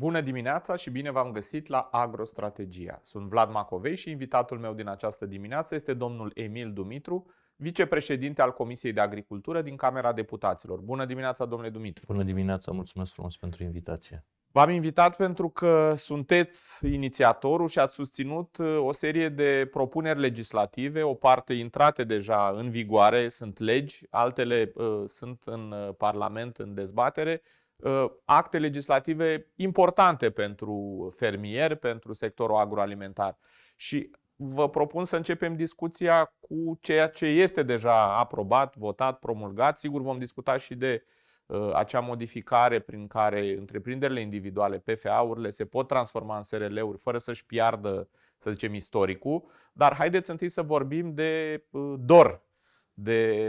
Bună dimineața și bine v-am găsit la Agrostrategia. Sunt Vlad Macovei și invitatul meu din această dimineață este domnul Emil Dumitru, vicepreședinte al Comisiei de Agricultură din Camera Deputaților. Bună dimineața, domnule Dumitru! Bună dimineața, mulțumesc frumos pentru invitație! V-am invitat pentru că sunteți inițiatorul și ați susținut uh, o serie de propuneri legislative, o parte intrate deja în vigoare, sunt legi, altele uh, sunt în uh, Parlament, în dezbatere, Uh, acte legislative importante pentru fermieri, pentru sectorul agroalimentar. Și vă propun să începem discuția cu ceea ce este deja aprobat, votat, promulgat. Sigur, vom discuta și de uh, acea modificare prin care întreprinderile individuale, PFA-urile, se pot transforma în SRL-uri fără să-și piardă, să zicem, istoricul. Dar haideți întâi să vorbim de uh, DOR, de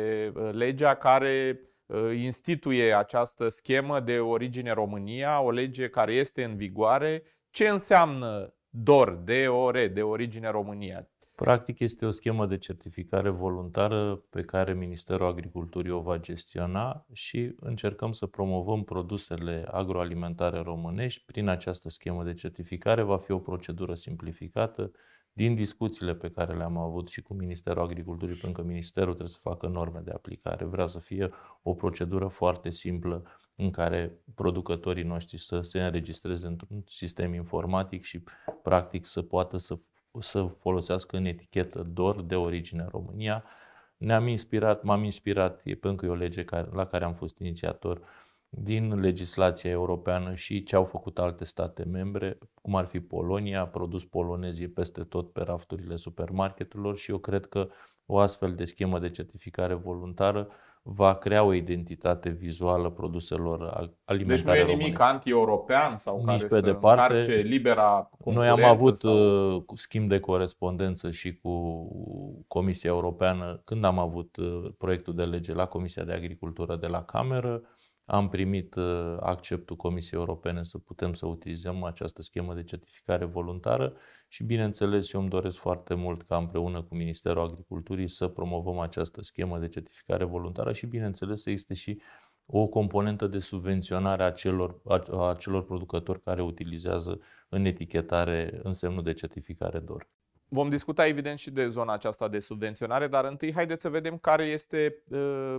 legea care Uh, instituie această schemă de origine România, o lege care este în vigoare. Ce înseamnă DOR, DOR, de origine România? Practic este o schemă de certificare voluntară pe care Ministerul Agriculturii o va gestiona și încercăm să promovăm produsele agroalimentare românești prin această schemă de certificare. Va fi o procedură simplificată din discuțiile pe care le-am avut și cu Ministerul Agriculturii, pentru că Ministerul trebuie să facă norme de aplicare, vrea să fie o procedură foarte simplă în care producătorii noștri să se înregistreze într-un sistem informatic și practic să poată să, să folosească în etichetă DOR de origine România. Ne-am inspirat, m-am inspirat, e pentru că e o lege care, la care am fost inițiator, uh, din legislația europeană și ce au făcut alte state membre, cum ar fi Polonia, produs polonezie peste tot pe rafturile supermarketurilor și eu cred că o astfel de schemă de certificare voluntară va crea o identitate vizuală produselor alimentare Deci nu e nimic române. anti-european sau Nici care pe să departe. încarce libera Noi am avut sau... Uh, schimb de corespondență și cu Comisia Europeană când am avut uh, proiectul de lege la Comisia de Agricultură de la Cameră am primit uh, acceptul Comisiei Europene să putem să utilizăm această schemă de certificare voluntară și, bineînțeles, eu îmi doresc foarte mult ca împreună cu Ministerul Agriculturii să promovăm această schemă de certificare voluntară și, bineînțeles, să existe și o componentă de subvenționare a celor, a, a celor producători care utilizează în etichetare semnul de certificare DOR. Vom discuta evident și de zona aceasta de subvenționare, dar întâi haideți să vedem care este uh,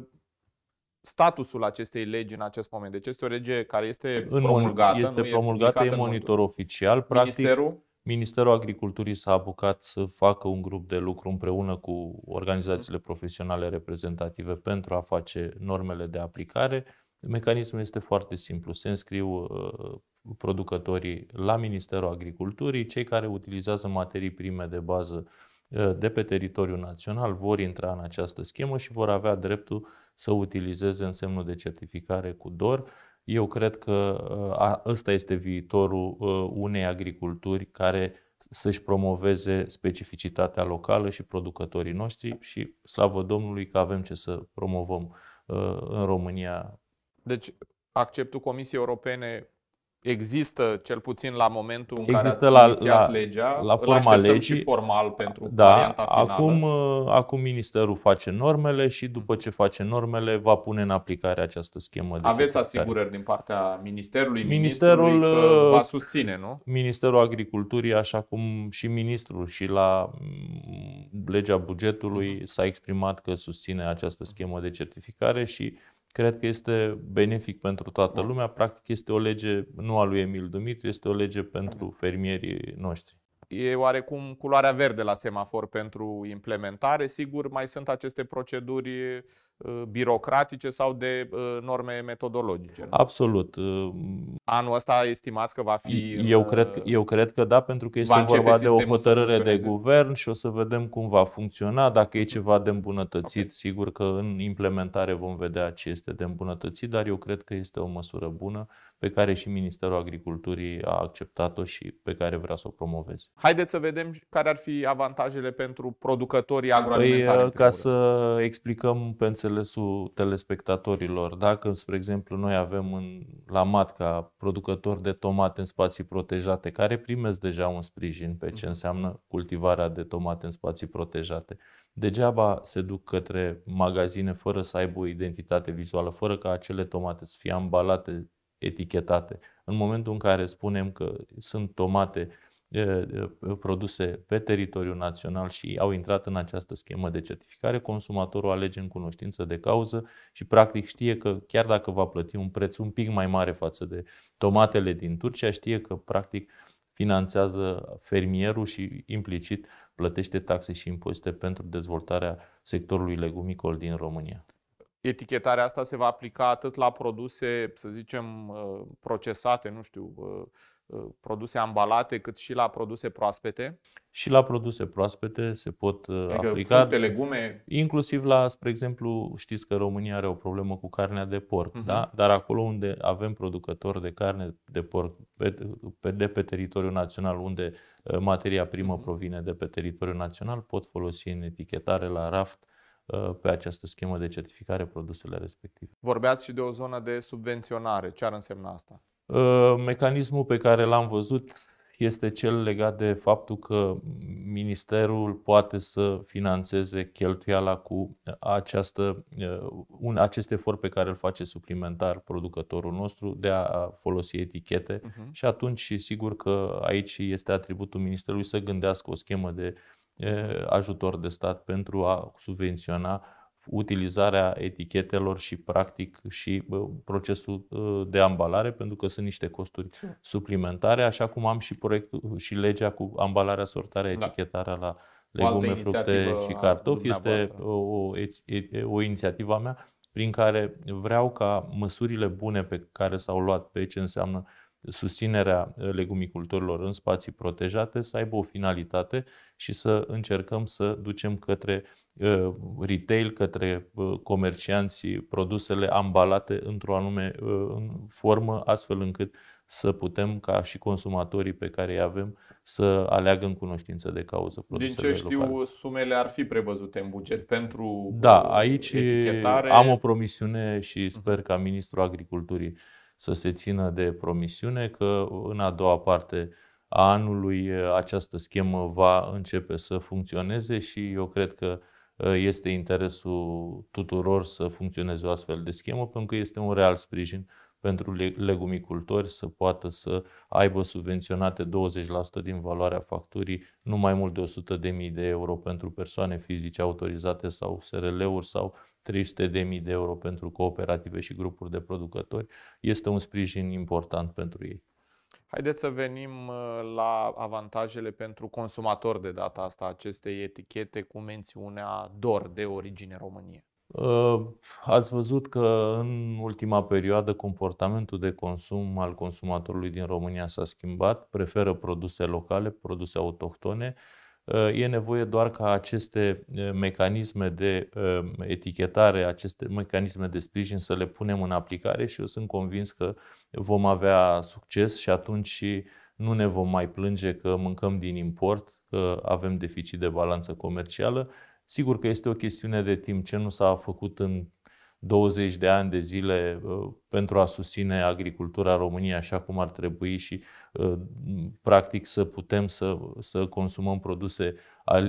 statusul acestei legi în acest moment? Deci este o lege care este în promulgată. Este promulgată, e, e monitor în... oficial. Practic, Ministerul? Ministerul Agriculturii s-a apucat să facă un grup de lucru împreună cu organizațiile profesionale reprezentative pentru a face normele de aplicare. Mecanismul este foarte simplu. Se înscriu uh, producătorii la Ministerul Agriculturii, cei care utilizează materii prime de bază uh, Eh, de pe teritoriul național vor intra în această schemă și vor avea dreptul să utilizeze însemnul de certificare cu DOR. Eu cred că eh, ăsta este viitorul eh, unei agriculturi care să-și promoveze specificitatea locală și producătorii noștri și slavă Domnului că avem ce să promovăm în România. Deci, acceptul Comisiei Europene există, cel puțin la momentul în există care ați la, la, legea, la forma legii. și formal pentru da, varianta finală. Acum, uh, acum ministerul face normele și după ce face normele va pune în aplicare această schemă. De Aveți asigurări din partea ministerului, ministerul uh, va susține, nu? Ministerul Agriculturii, așa cum și ministrul și la mm, legea bugetului s-a exprimat că susține această schemă de certificare și cred că este benefic pentru toată da. lumea. Practic este o lege, nu a lui Emil Dumitru, este o lege pentru da. fermierii noștri. E oarecum culoarea verde la semafor pentru implementare. Sigur, mai sunt aceste proceduri Uh, birocratice sau de uh, norme metodologice. Nu? Absolut. Uh, Anul ăsta estimați că va fi... Eu cred, eu cred că da, pentru că este vorba de o hotărâre de guvern și o să vedem cum va funcționa, dacă e ceva de îmbunătățit. Okay. Sigur că în implementare vom vedea ce este de îmbunătățit, dar eu cred că este o măsură bună pe care și Ministerul Agriculturii a acceptat-o și pe care vrea să o promoveze. Haideți să vedem care ar fi avantajele pentru producătorii păi, agroalimentari. Păi, ca să explicăm pe înțelesul telespectatorilor, dacă, spre exemplu, noi avem în, la MAT ca producători de tomate în spații protejate, care primesc deja un sprijin pe ce mhm. înseamnă cultivarea de tomate în spații protejate, degeaba se duc către magazine fără să aibă o identitate vizuală, fără ca acele tomate să fie ambalate etichetate. În momentul în care spunem că sunt tomate produse pe teritoriul național și au intrat în această schemă de certificare, consumatorul alege în cunoștință de cauză și practic știe că chiar dacă va plăti un preț un pic mai mare față de tomatele din Turcia, știe că practic finanțează fermierul și implicit plătește taxe și impozite pentru dezvoltarea sectorului legumicol din România etichetarea asta se va aplica atât la produse, să zicem, uh, procesate, nu știu, uh, uh, produse ambalate, cât și la produse proaspete? Și la produse proaspete se pot adică aplica. Fructe, legume? Inclusiv la, spre exemplu, știți că România are o problemă cu carnea de porc, uh-huh. da? dar acolo unde avem producători de carne de porc pe, pe, de pe teritoriul național, unde materia primă uh-huh. provine de pe teritoriul național, pot folosi în etichetare la raft Uh, pe această schemă de certificare produsele respective. Vorbeați și de o zonă de subvenționare. Ce ar însemna asta? Uh, mecanismul pe care l-am văzut este cel legat de faptul că ministerul poate să financeze cheltuiala cu uh, această, un, acest efort pe care îl face suplimentar producătorul nostru de a folosi etichete uh-huh. și atunci sigur că aici este atributul ministerului să gândească o schemă de uh, ajutor de stat pentru a subvenționa utilizarea etichetelor și practic și procesul de ambalare, pentru că sunt niște costuri suplimentare, așa cum am și proiectul și legea cu ambalarea, sortarea, da. etichetarea la legume, fructe și cartofi. Este o, o, o inițiativă a mea prin care vreau ca măsurile bune pe care s-au luat pe ce înseamnă uh, susținerea uh, legumicultorilor în spații protejate să aibă o finalitate și să încercăm să ducem către uh, retail, către uh, comercianți produsele ambalate într-o anume formă, astfel încât să putem, ca și consumatorii pe care îi avem, să aleagă în cunoștință de cauză produsele Din ce știu, locale. sumele ar fi prevăzute în buget pentru Da, aici etichetare. am o promisiune și sper mhm. ca Ministrul Agriculturii să se țină de promisiune că în a doua parte a anului această schemă va începe să funcționeze și eu cred că este interesul tuturor să funcționeze o astfel de schemă, pentru că este un real sprijin pentru legumicultori să poată să aibă subvenționate 20% din valoarea facturii, nu mai mult de 100.000 de euro pentru persoane fizice autorizate sau SRL-uri sau 300.000 de euro pentru cooperative și grupuri de producători, este un sprijin important pentru ei. Haideți să venim uh, la avantajele pentru consumator de data asta, aceste etichete cu mențiunea DOR, de origine Românie. Uh, ați văzut că în ultima perioadă comportamentul de consum al consumatorului din România s-a schimbat, preferă produse locale, produse autohtone, Uh, e nevoie doar ca aceste uh, mecanisme de uh, etichetare, aceste mecanisme de sprijin să le punem în aplicare și eu sunt convins că vom avea succes și atunci nu ne vom mai plânge că mâncăm din import, că avem deficit de balanță comercială. Sigur că este o chestiune de timp. Ce nu s-a făcut în 20 de ani de zile uh, pentru a susține agricultura României așa cum ar trebui și uh, practic să putem să, să consumăm produse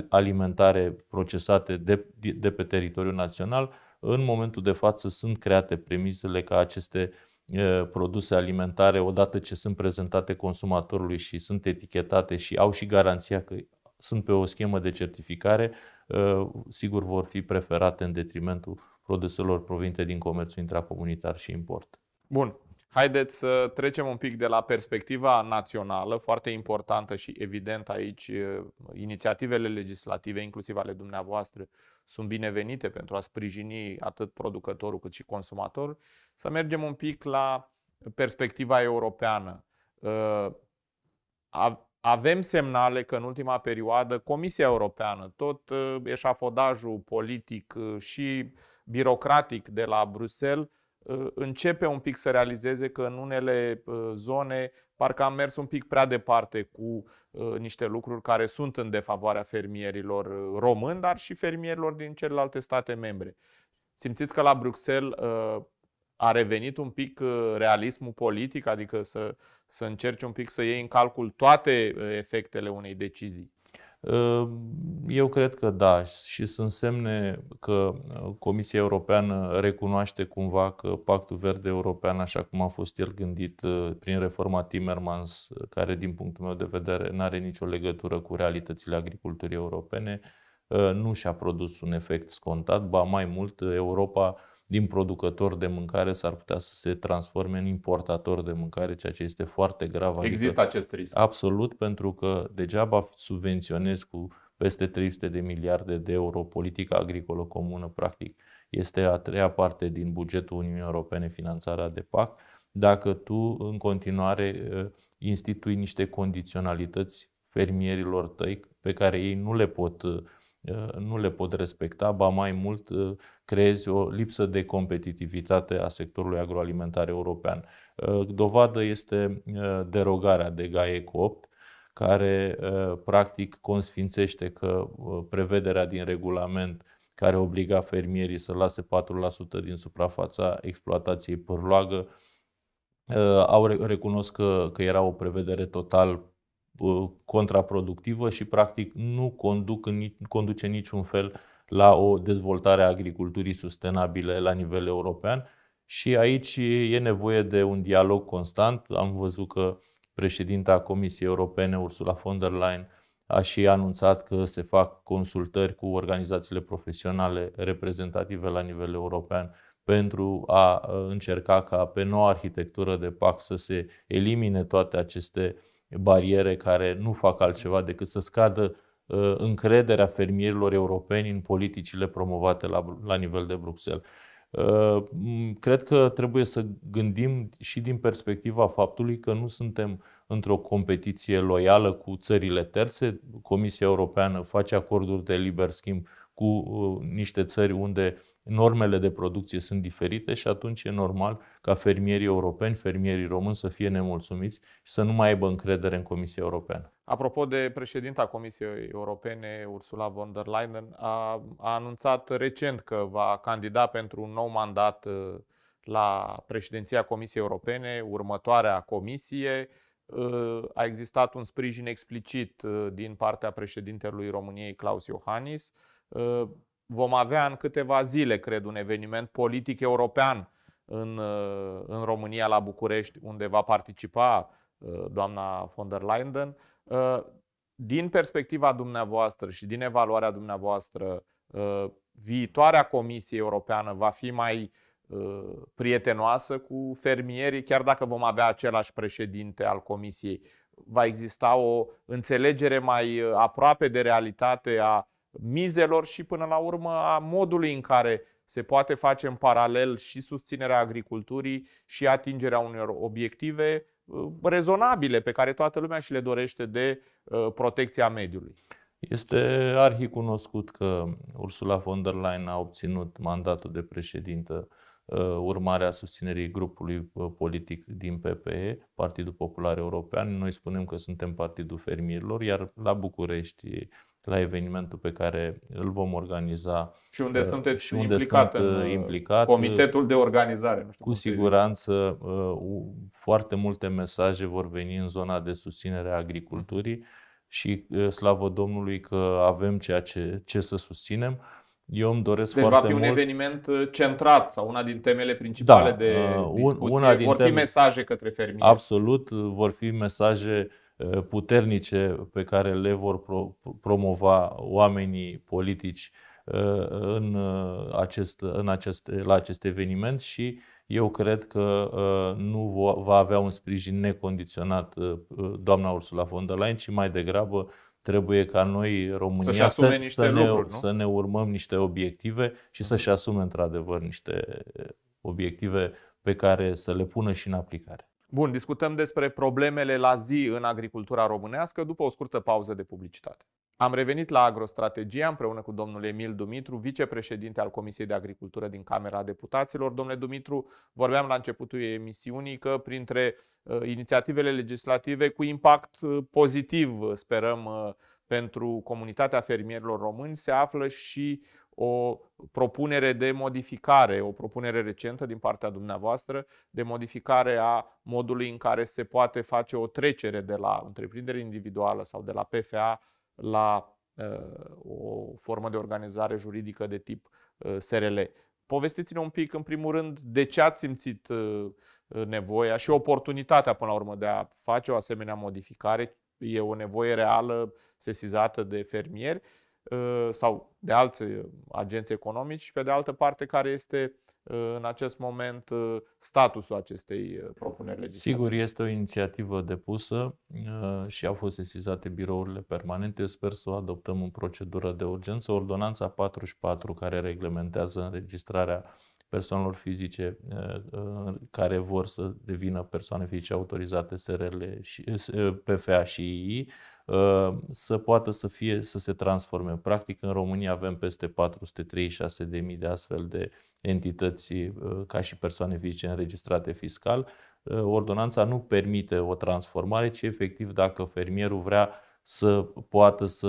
alimentare procesate de, de pe teritoriul național. În momentul de față sunt create premisele ca aceste uh, produse alimentare, odată ce sunt prezentate consumatorului și sunt etichetate și au și garanția că sunt pe o schemă de certificare, sigur vor fi preferate în detrimentul produselor provenite din comerțul intracomunitar și import. Bun. Haideți să trecem un pic de la perspectiva națională, foarte importantă și evident aici inițiativele legislative, inclusiv ale dumneavoastră, sunt binevenite pentru a sprijini atât producătorul cât și consumatorul. Să mergem un pic la perspectiva europeană. Avem semnale că în ultima perioadă Comisia Europeană, tot eșafodajul politic și uh, birocratic de la Bruxelles uh, începe un pic să realizeze că în unele uh, zone parcă am mers un pic prea departe cu uh, niște lucruri care sunt în defavoarea fermierilor români, dar și fermierilor din celelalte state membre. Simțiți că la Bruxelles a revenit un pic realismul politic, adică să, să încerci un pic să iei în calcul toate efectele unei decizii? Ehm, eu cred că da și sunt semne că uh, Comisia Europeană recunoaște cumva că Pactul Verde European, așa cum a fost el gândit uh, prin reforma Timmermans, uh, care din punctul meu de vedere nu are nicio legătură cu realitățile agriculturii europene, nu și-a produs un efect scontat, ba mai mult Europa din producător de mâncare s-ar putea să se transforme în importator de mâncare, ceea ce este foarte grav. Adică Există acest risc. Absolut, pentru că degeaba subvenționez cu peste 300 de miliarde de euro politica agricolă comună, practic. Este a treia parte din bugetul Uniunii Europene, finanțarea de PAC, dacă tu în continuare ă, institui niște condiționalități fermierilor tăi pe care ei nu le pot ă, Uh, nu le pot respecta, ba mai mult uh, creezi o lipsă de competitivitate a sectorului agroalimentar european. Uh, dovadă este derogarea de GAEC 8, care practic consfințește că prevederea din regulament care obliga fermierii să lase 4% din suprafața exploatației pârloagă, au recunosc că, că era o prevedere total Uh, contraproductivă și practic nu conduc, conduce niciun fel la o dezvoltare a agriculturii sustenabile la nivel european. Și aici e nevoie de un dialog constant. Am văzut că președinta Comisiei Europene, Ursula von der Leyen, a și anunțat că se fac consultări cu organizațiile profesionale reprezentative la nivel european pentru a uh, încerca ca pe noua arhitectură de PAC să se elimine toate aceste uh, bariere care nu fac altceva decât să scadă uh, încrederea fermierilor europeni în politicile promovate la, la nivel de Bruxelles. Uh, cred că trebuie să gândim și din perspectiva faptului că nu suntem într-o competiție loială cu țările terțe. Comisia Europeană face acorduri de liber schimb cu uh, niște țări unde normele de producție sunt diferite și atunci e normal ca fermierii europeni, fermierii români să fie nemulțumiți și să nu mai aibă încredere în Comisia Europeană. Apropo de președinta Comisiei Europene, Ursula von der Leyen, a, a anunțat recent că va candida pentru un nou mandat uh, la președinția Comisiei Europene, următoarea comisie. Uh, a existat un sprijin explicit uh, din partea președintelui României, Claus Iohannis vom avea în câteva zile, cred, un eveniment politic european în, în România, la București, unde va participa uh, doamna von der Leyen. Uh, din perspectiva dumneavoastră și din evaluarea dumneavoastră, uh, viitoarea Comisie Europeană va fi mai prietenoasă cu fermierii, chiar dacă vom avea același președinte al Comisiei. Va exista o înțelegere mai aproape de realitate a mizelor și până la urmă a modului în care se poate face în paralel și susținerea agriculturii și atingerea unor obiective uh, rezonabile pe care toată lumea și le dorește de uh, protecția mediului. Este arhi cunoscut că Ursula von der Leyen a obținut mandatul de președintă uh, urmarea susținerii grupului politic din PPE, Partidul Popular European. Noi spunem că suntem Partidul Fermierilor, iar la București la evenimentul pe care îl vom organiza. Și unde uh, sunteți și unde implicat, sunt, în uh, uh, implicat. Comitetul de organizare. Nu știu cu siguranță uh, foarte multe mesaje vor veni în zona de susținere a agriculturii și uh, slavă Domnului că avem ceea ce, ce să susținem. Eu îmi doresc deci foarte va fi mult. un eveniment uh, centrat sau una din temele principale da, de discuție. Una din vor fi teme... mesaje către fermieri. Absolut, vor fi mesaje uh, Uh, puternice pe care le vor pro- promova oamenii politici uh, în uh, acest, în acest, la acest eveniment și eu cred că nu va avea un sprijin necondiționat doamna Ursula von der Leyen, ci mai degrabă trebuie ca noi, România, să, să, ne, lucruri, să ne urmăm niște obiective și să-și asume într-adevăr niște obiective pe care să le pună și în aplicare. Bun, discutăm despre problemele la zi în agricultura românească după o scurtă pauză de publicitate. Am revenit la Agrostrategia împreună cu domnul Emil Dumitru, vicepreședinte al Comisiei de Agricultură din Camera Deputaților. Domnule Dumitru, vorbeam la începutul emisiunii că printre uh, inițiativele legislative cu impact uh, pozitiv, uh, sperăm, uh, pentru comunitatea fermierilor români se află și o propunere de modificare, o propunere recentă din partea dumneavoastră de modificare a modului în care se poate face o trecere de la întreprindere individuală sau de la PFA la uh, o formă de organizare juridică de tip uh, SRL. Povestiți-ne un pic, în primul rând, de ce ați simțit uh, nevoia și oportunitatea, până la urmă, de a face o asemenea modificare. E o nevoie reală sesizată de fermieri Uh, sau de alte uh, agenți economici și pe de altă parte care este uh, în acest moment statusul acestei propuneri legislative. Sigur, este o inițiativă depusă și au fost sesizate birourile permanente. Eu sper să o adoptăm în procedură de urgență. Ordonanța 44 care reglementează înregistrarea persoanelor fizice uh, uh, care vor să devină persoane fizice autorizate SRL și uh, PFA și II să poată să fie să se transforme. Practic în România avem peste 436.000 de astfel de entități ca și persoane fizice înregistrate fiscal. Ordonanța nu permite o transformare, ci efectiv dacă fermierul vrea să poată să,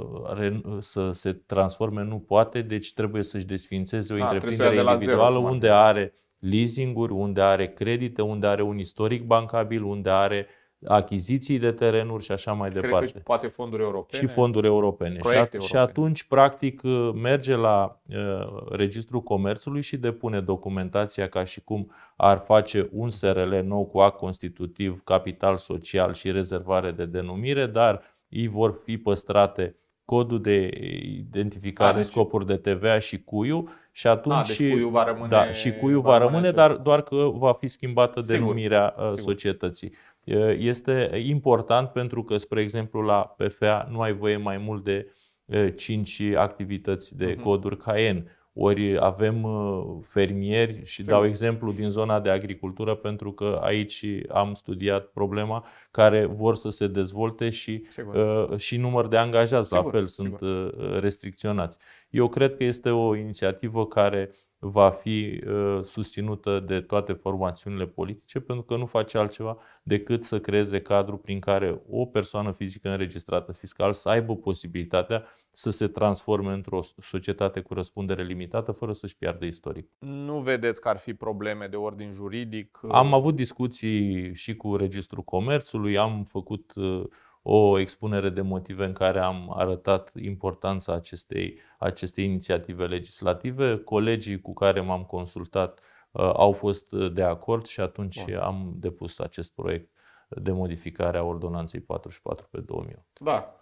uh, să se transforme, nu poate, deci trebuie să-și desfințeze o da, întreprindere de individuală zero, unde are leasing-uri, unde are credite, unde are un istoric bancabil, unde are achiziții de terenuri și așa mai Cred departe. Că și poate fonduri europene. Și fonduri europene. Și, europene. și atunci, practic, uh, merge la uh, Registrul Comerțului și depune documentația ca și cum ar face un SRL nou cu act constitutiv, capital social și rezervare de denumire, dar ei vor fi păstrate codul de identificare, da, deci... scopuri de TVA și cuiu și ah, atunci A, deci cuiu va rămâne, da, și cuiu va, va rămâne, rămâne dar doar că va fi schimbată sigur, denumirea uh, sigur. societății este important pentru că, spre exemplu, la PFA nu ai voie mai mult de 5 activități de mhm. coduri CAEN. Ori avem fermieri și dau exemplu din zona de agricultură pentru că aici am studiat problema care vor să se dezvolte și, și număr de angajați sigur, la fel sigur. sunt restricționați. Eu cred că este o inițiativă care va fi uh, susținută de toate formațiunile politice, pentru că nu face altceva decât să creeze cadrul prin care o persoană fizică înregistrată fiscal să aibă posibilitatea să se transforme într-o societate cu răspundere limitată, fără să-și piardă istoric. Nu vedeți că ar fi probleme de ordin juridic? Am avut discuții și cu Registrul Comerțului, am făcut uh, o expunere de motive în care am arătat importanța acestei, acestei inițiative legislative. Colegii cu care m-am consultat uh, au fost uh, de acord și atunci Bun. am depus acest proiect de modificare a Ordonanței 44 pe 2008. Da,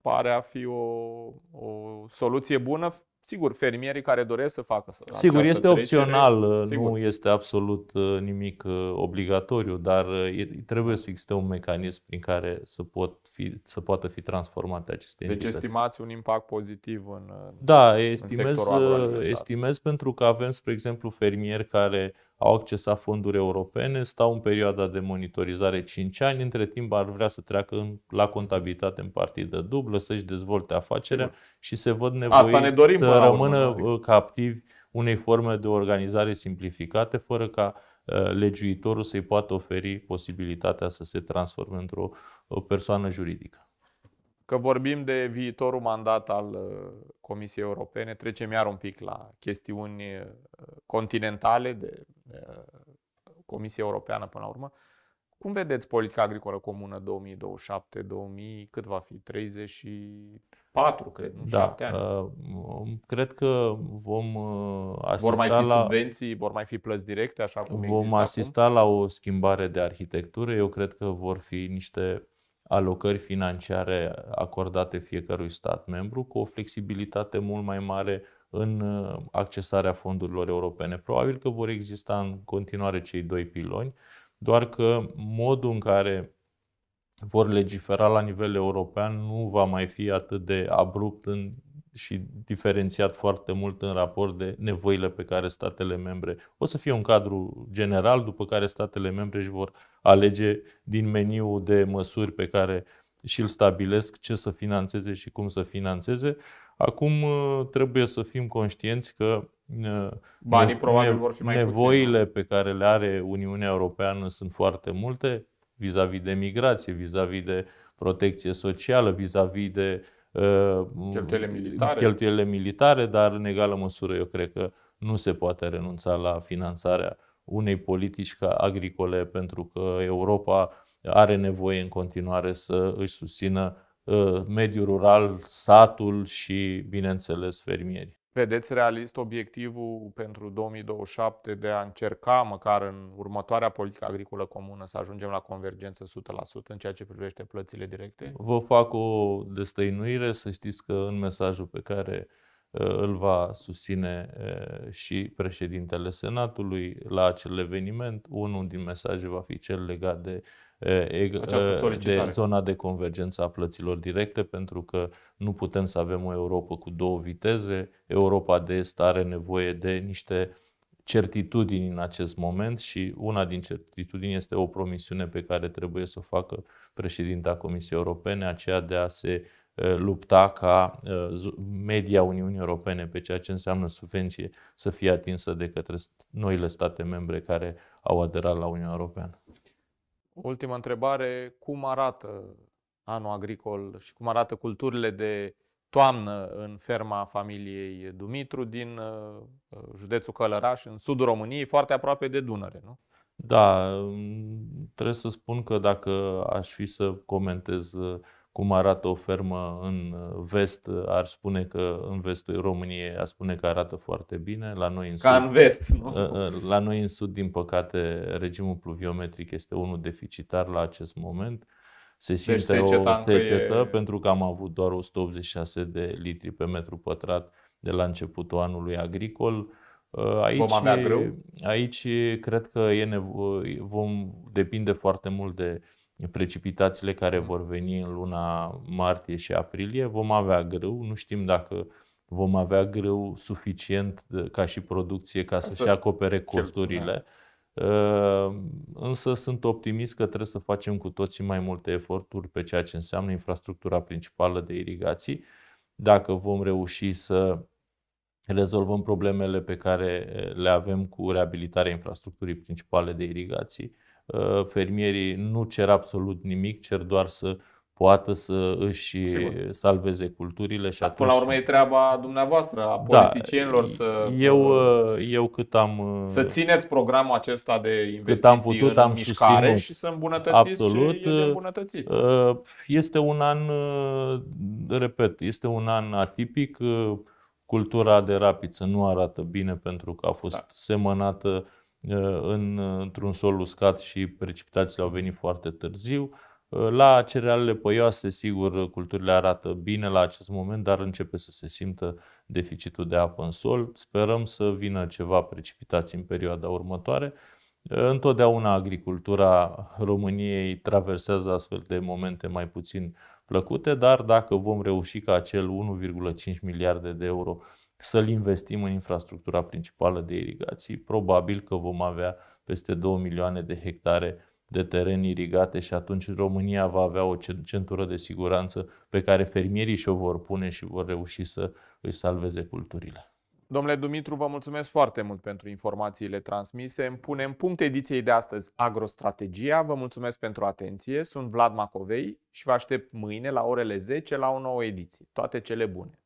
pare a fi o, o soluție bună. Sigur, fermierii care doresc să facă să Sigur, este trecere, opțional, sigur. nu este absolut uh, nimic uh, obligatoriu, dar uh, trebuie să existe un mecanism prin care să, pot fi, să poată fi transformate aceste Deci invitații. estimați un impact pozitiv în Da, estimez, în estimez pentru că avem, spre exemplu, fermieri care au accesat fonduri europene, stau în perioada de monitorizare 5 ani, între timp ar vrea să treacă în, la contabilitate în partidă dublă, să-și dezvolte afacerea și se văd nevoiți Asta ne dorim, să rămână uh, captivi unei forme de organizare simplificate, fără ca uh, legiuitorul să-i poată oferi posibilitatea să se transforme într-o uh, persoană juridică. Că vorbim de viitorul mandat al Comisiei Europene, trecem iar un pic la chestiuni continentale de Uh, Comisia Europeană până la urmă. Cum vedeți politica agricolă comună 2027, 2000, cât va fi? 34, cred, nu? Da. 7 ani. Uh, cred că vom uh, asista Vor mai fi la... subvenții, vor mai fi plăți directe, așa cum Vom asista acum? la o schimbare de arhitectură. Eu cred că vor fi niște alocări financiare acordate fiecărui stat membru cu o flexibilitate mult mai mare în uh, accesarea fondurilor europene. Probabil că vor exista în continuare cei doi piloni, doar că modul în care vor legifera la nivel european nu va mai fi atât de abrupt în, și diferențiat foarte mult în raport de nevoile pe care statele membre. O să fie un cadru general după care statele membre își vor alege din meniul de măsuri pe care și îl stabilesc ce să financeze și cum să financeze. Acum uh, trebuie să fim conștienți că uh, Banii probabil vor fi mai nevoile puțin. Da. pe care le are Uniunea Europeană sunt foarte multe vis-a-vis de migrație, vis-a-vis de protecție socială, vis-a-vis de uh, cheltuielile militare. cheltuielile militare, dar în egală măsură eu cred că nu se poate renunța la finanțarea unei politici ca agricole pentru că Europa are nevoie în continuare să își susțină Uh, mediul rural, satul și, bineînțeles, fermierii. Vedeți realist obiectivul pentru 2027 de a încerca, măcar în următoarea politică agricolă comună, să ajungem la convergență 100% în ceea ce privește plățile directe? Vă fac o destăinuire, să știți că în mesajul pe care uh, îl va susține uh, și președintele Senatului la acel eveniment. Unul din mesaje va fi cel legat de Uh, uh, de zona de convergență a plăților directe, pentru că nu putem să avem o Europa cu două viteze. Europa de Est are nevoie de niște certitudini în acest moment și una din certitudini este o promisiune pe care trebuie să o facă președinta Comisiei Europene, aceea de a se uh, lupta ca media Uniunii Europene pe ceea ce înseamnă subvenție să fie atinsă de către noile state membre care au aderat la Uniunea Europeană. Ultima întrebare, cum arată anul agricol și cum arată culturile de toamnă în ferma familiei Dumitru din uh, uh, județul Călăraș, în sudul României, foarte aproape de Dunăre, nu? Da, um, trebuie să spun că dacă aș fi să comentez uh, cum arată o fermă în uh, vest, uh, ar spune că în vestul României ar spune că arată foarte bine. La noi în Ca sud, în vest, nu? Uh, la noi în sud, din păcate, regimul pluviometric este unul deficitar la acest moment. Se deci simte deci o secetă e... pentru că am avut doar 186 de litri pe metru pătrat de la începutul anului agricol. Aici, aici cred că e nevo- vom depinde foarte mult de precipitațiile care mm. vor veni în luna martie și aprilie, vom avea grâu. Nu știm dacă vom avea grâu suficient ca și producție ca să-și acopere costurile. Da. Uh, însă sunt optimist că trebuie să facem cu toții mai multe eforturi pe ceea ce înseamnă infrastructura principală de irigații. Dacă vom reuși să rezolvăm problemele pe care eh, le avem cu reabilitarea infrastructurii principale de irigații, Uh, fermierii nu cer absolut nimic, cer doar să poată să își Sigur. salveze culturile. Și atunci... Până la urmă e treaba dumneavoastră, a da, politicienilor da, să... Eu, uh, eu cât am... Uh, să țineți programul acesta de investiții cât am putut, în am mișcare susținut. și să îmbunătățiți Absolut. ce e de îmbunătățit. Este un an, repet, este un an atipic. Cultura de rapiță nu arată bine pentru că a fost da. semănată Eh, în, într-un sol uscat și precipitațiile au venit foarte târziu. Eh, la cerealele păioase, sigur, culturile arată bine la acest moment, dar începe să se simtă deficitul de apă în sol. Sperăm să vină ceva precipitații în perioada următoare. Eh, întotdeauna agricultura României traversează astfel de momente mai puțin plăcute, dar dacă vom reuși ca acel 1,5 miliarde de euro să-l investim în infrastructura principală de irigații. Probabil că vom avea peste 2 milioane de hectare de teren irigate și atunci România va avea o centură de siguranță pe care fermierii și-o vor pune și vor reuși să îi salveze culturile. Domnule Dumitru, vă mulțumesc foarte mult pentru informațiile transmise. Îmi punem punct ediției de astăzi Agrostrategia. Vă mulțumesc pentru atenție. Sunt Vlad Macovei și vă aștept mâine la orele 10 la o nouă ediție. Toate cele bune!